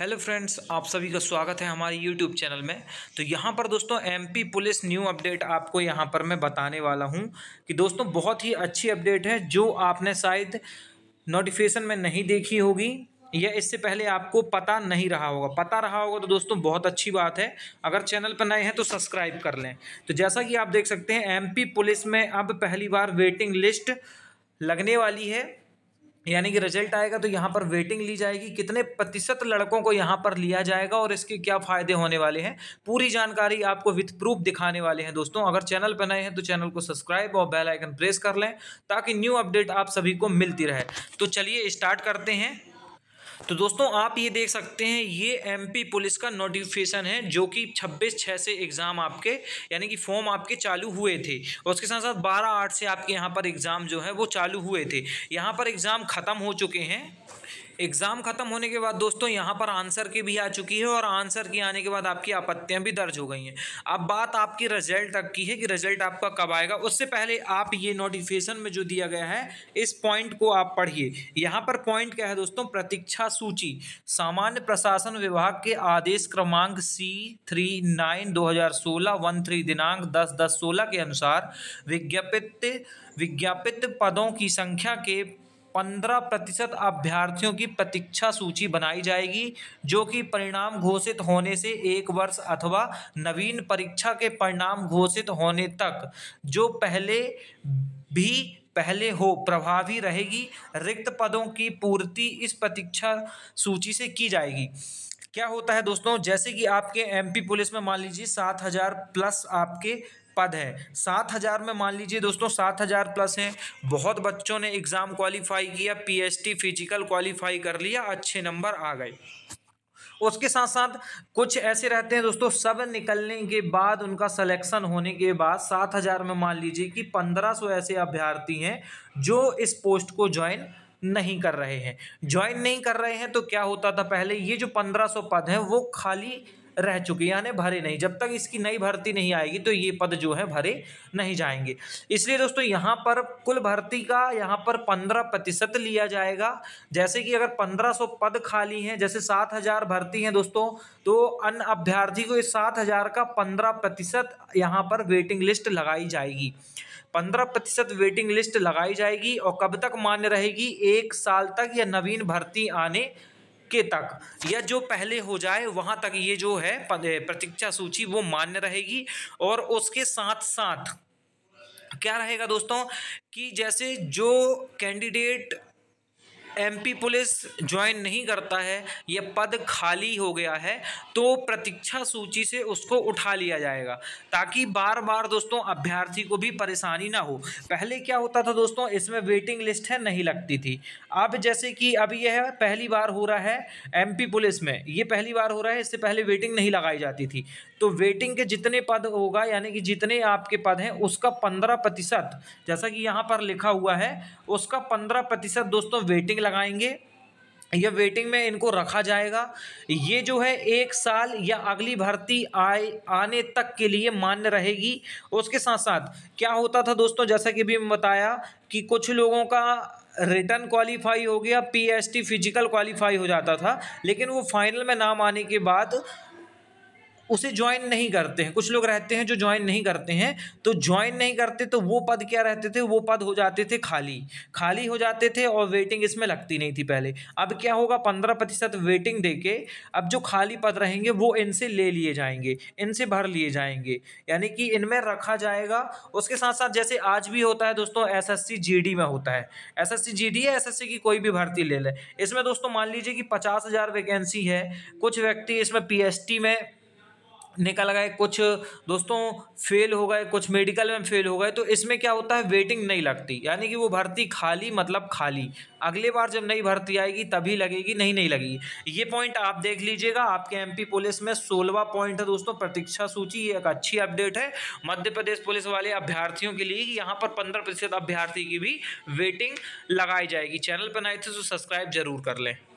hello friends आप सभी का स्वागत है हमारे यूट्यूब चैनल में तो यहाँ पर दोस्तों एमपी पुलिस न्यू अपडेट आपको यहाँ पर मैं बताने वाला हूँ कि दोस्तों बहुत ही अच्छी अपडेट है जो आपने शायद नोटिफिकेशन में नहीं देखी होगी या इससे पहले आपको पता नहीं रहा होगा पता रहा होगा तो दोस्तों बहुत अच्छी बात है अगर चैनल पर नए हैं तो सब्सक्राइब कर लें तो जैसा कि आप देख सकते हैं एम पुलिस में अब पहली बार वेटिंग लिस्ट लगने वाली है यानी कि रिजल्ट आएगा तो यहाँ पर वेटिंग ली जाएगी कितने प्रतिशत लड़कों को यहाँ पर लिया जाएगा और इसके क्या फ़ायदे होने वाले हैं पूरी जानकारी आपको विथ प्रूफ दिखाने वाले हैं दोस्तों अगर चैनल पर नए हैं तो चैनल को सब्सक्राइब और बेल आइकन प्रेस कर लें ताकि न्यू अपडेट आप सभी को मिलती रहे तो चलिए स्टार्ट करते हैं तो दोस्तों आप ये देख सकते हैं ये एमपी पुलिस का नोटिफिकेशन है जो कि 26 छः से एग्ज़ाम आपके यानी कि फॉर्म आपके चालू हुए थे और उसके साथ साथ 12 आठ से आपके यहाँ पर एग्ज़ाम जो है वो चालू हुए थे यहाँ पर एग्ज़ाम ख़त्म हो चुके हैं एग्ज़ाम ख़त्म होने के बाद दोस्तों यहाँ पर आंसर की भी आ चुकी है और आंसर की आने के बाद आपकी आपत्तियाँ भी दर्ज हो गई हैं अब बात आपकी रिजल्ट तक की है कि रिजल्ट आपका कब आएगा उससे पहले आप ये नोटिफिकेशन में जो दिया गया है इस पॉइंट को आप पढ़िए यहाँ पर पॉइंट क्या है दोस्तों प्रतीक्षा सूची सामान्य प्रशासन विभाग के आदेश क्रमांक सी थ्री नाइन दो हज़ार सोलह वन थ्री दिनांक दस दस सोलह के अनुसार विज्ञापित विज्ञापित पदों की संख्या के पंद्रह प्रतिशत अभ्यर्थियों की प्रतीक्षा सूची बनाई जाएगी जो कि परिणाम घोषित होने से एक वर्ष अथवा नवीन परीक्षा के परिणाम घोषित होने तक जो पहले भी पहले हो प्रभावी रहेगी रिक्त पदों की पूर्ति इस प्रतीक्षा सूची से की जाएगी क्या होता है दोस्तों जैसे कि आपके एमपी पुलिस में मान लीजिए सात हज़ार प्लस आपके पद है सात हज़ार में मान लीजिए दोस्तों सात हज़ार प्लस हैं बहुत बच्चों ने एग्ज़ाम क्वालिफाई किया पीएसटी फिजिकल क्वालिफाई कर लिया अच्छे नंबर आ गए उसके साथ साथ कुछ ऐसे रहते हैं दोस्तों सब निकलने के बाद उनका सिलेक्शन होने के बाद सात हज़ार में मान लीजिए कि पंद्रह सौ ऐसे अभ्यर्थी हैं जो इस पोस्ट को ज्वाइन नहीं कर रहे हैं ज्वाइन नहीं कर रहे हैं तो क्या होता था पहले ये जो पंद्रह सौ पद हैं वो खाली रह चुके यानी भरे नहीं जब तक इसकी नई भर्ती नहीं आएगी तो ये पद जो है भरे नहीं जाएंगे इसलिए दोस्तों यहाँ पर कुल भर्ती का यहाँ पर पंद्रह प्रतिशत लिया जाएगा जैसे कि अगर पंद्रह सौ पद खाली हैं जैसे सात हजार भर्ती हैं दोस्तों तो अन्य अभ्यर्थी को इस सात हजार का पंद्रह प्रतिशत यहाँ पर वेटिंग लिस्ट लगाई जाएगी पंद्रह प्रतिशत वेटिंग लिस्ट लगाई जाएगी और कब तक मान्य रहेगी एक साल तक या नवीन भर्ती आने के तक या जो पहले हो जाए वहाँ तक ये जो है प्रतीक्षा सूची वो मान्य रहेगी और उसके साथ साथ क्या रहेगा दोस्तों कि जैसे जो कैंडिडेट एमपी पुलिस ज्वाइन नहीं करता है यह पद खाली हो गया है तो प्रतीक्षा सूची से उसको उठा लिया जाएगा ताकि बार बार दोस्तों अभ्यर्थी को भी परेशानी ना हो पहले क्या होता था दोस्तों इसमें वेटिंग लिस्ट है नहीं लगती थी अब जैसे कि अब यह पहली बार हो रहा है एमपी पुलिस में ये पहली बार हो रहा है इससे पहले वेटिंग नहीं लगाई जाती थी तो वेटिंग के जितने पद होगा यानी कि जितने आपके पद हैं उसका पंद्रह प्रतिशत जैसा कि यहाँ पर लिखा हुआ है उसका पंद्रह प्रतिशत दोस्तों वेटिंग वेटिंग लगाएंगे या वेटिंग में इनको रखा जाएगा ये जो है एक साल या अगली भर्ती आए आने तक के लिए मान्य रहेगी उसके साथ साथ क्या होता था दोस्तों जैसा कि भी मैं बताया कि कुछ लोगों का रिटर्न क्वालिफाई हो गया पीएसटी फिजिकल क्वालिफाई हो जाता था लेकिन वो फाइनल में नाम आने के बाद उसे ज्वाइन नहीं करते हैं कुछ लोग रहते हैं जो ज्वाइन नहीं करते हैं तो ज्वाइन नहीं करते तो वो पद क्या रहते थे वो पद हो जाते थे खाली खाली हो जाते थे और वेटिंग इसमें लगती नहीं थी पहले अब क्या होगा पंद्रह प्रतिशत वेटिंग दे के अब जो खाली पद रहेंगे वो इनसे ले लिए जाएंगे इनसे भर लिए जाएंगे यानी कि इनमें रखा जाएगा उसके साथ साथ जैसे आज भी होता है दोस्तों एस एस में होता है एस एस सी या एस की कोई भी भर्ती ले लें इसमें दोस्तों मान लीजिए कि पचास हज़ार वैकेंसी है कुछ व्यक्ति इसमें पी में निकल गए कुछ दोस्तों फेल हो गए कुछ मेडिकल में फेल हो गए तो इसमें क्या होता है वेटिंग नहीं लगती यानी कि वो भर्ती खाली मतलब खाली अगले बार जब नई भर्ती आएगी तभी लगेगी नहीं नहीं लगेगी ये पॉइंट आप देख लीजिएगा आपके एमपी पुलिस में सोलवा पॉइंट है दोस्तों प्रतीक्षा सूची एक अच्छी अपडेट है मध्य प्रदेश पुलिस वाले अभ्यर्थियों के लिए यहाँ पर पंद्रह प्रतिशत अभ्यर्थी की भी वेटिंग लगाई जाएगी चैनल पर नए थे तो सब्सक्राइब जरूर कर लें